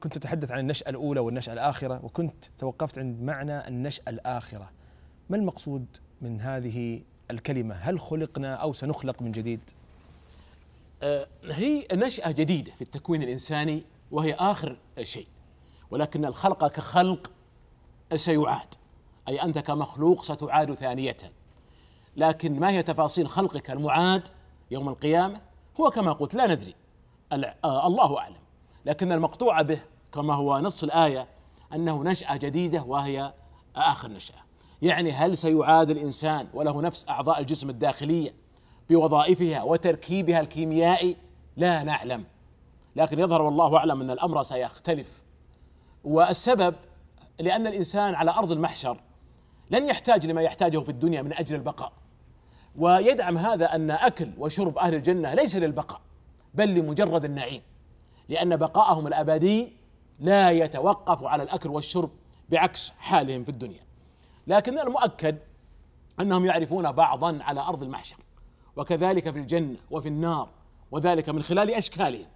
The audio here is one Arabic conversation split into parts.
كنت تتحدث عن النشأة الأولى والنشأة الآخرة وكنت توقفت عند معنى النشأة الآخرة ما المقصود من هذه الكلمة هل خلقنا أو سنخلق من جديد آه، هي نشأة جديدة في التكوين الإنساني وهي آخر شيء ولكن الخلق كخلق سيعاد أي أنت كمخلوق ستعاد ثانية لكن ما هي تفاصيل خلقك المعاد يوم القيامة هو كما قلت لا ندري آه، الله أعلم لكن المقطوع به كما هو نص الآية أنه نشأة جديدة وهي آخر نشأة يعني هل سيعاد الإنسان وله نفس أعضاء الجسم الداخلية بوظائفها وتركيبها الكيميائي لا نعلم لكن يظهر والله أعلم أن الأمر سيختلف والسبب لأن الإنسان على أرض المحشر لن يحتاج لما يحتاجه في الدنيا من أجل البقاء ويدعم هذا أن أكل وشرب أهل الجنة ليس للبقاء بل لمجرد النعيم لأن بقاءهم الأبدي لا يتوقف على الأكل والشرب بعكس حالهم في الدنيا لكن المؤكد أنهم يعرفون بعضا على أرض المحشر وكذلك في الجنة وفي النار وذلك من خلال أشكالهم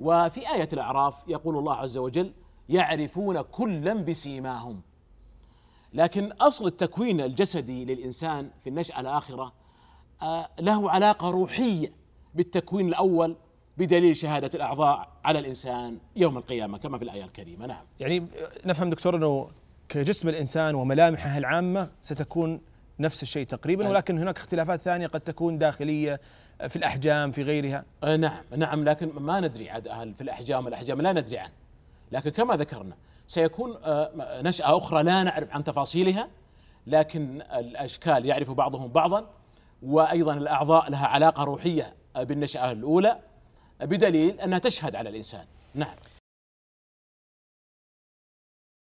وفي آية الأعراف يقول الله عز وجل يعرفون كلا بسيماهم لكن أصل التكوين الجسدي للإنسان في النشأة الآخرة آه، له علاقة روحية بالتكوين الأول بدليل شهادة الأعضاء على الإنسان يوم القيامة كما في الآية الكريمة نعم يعني نفهم دكتور أنه كجسم الإنسان وملامحه العامة ستكون نفس الشيء تقريبا نعم. ولكن هناك اختلافات ثانية قد تكون داخلية في الأحجام في غيرها آه، نعم نعم لكن ما ندري عاد هل في الأحجام الأحجام لا ندري عنه لكن كما ذكرنا سيكون آه، نشأة أخرى لا نعرف عن تفاصيلها لكن الأشكال يعرف بعضهم بعضا وأيضا الأعضاء لها علاقة روحية بالنشأة الأولى بدليل أنها تشهد على الإنسان نعم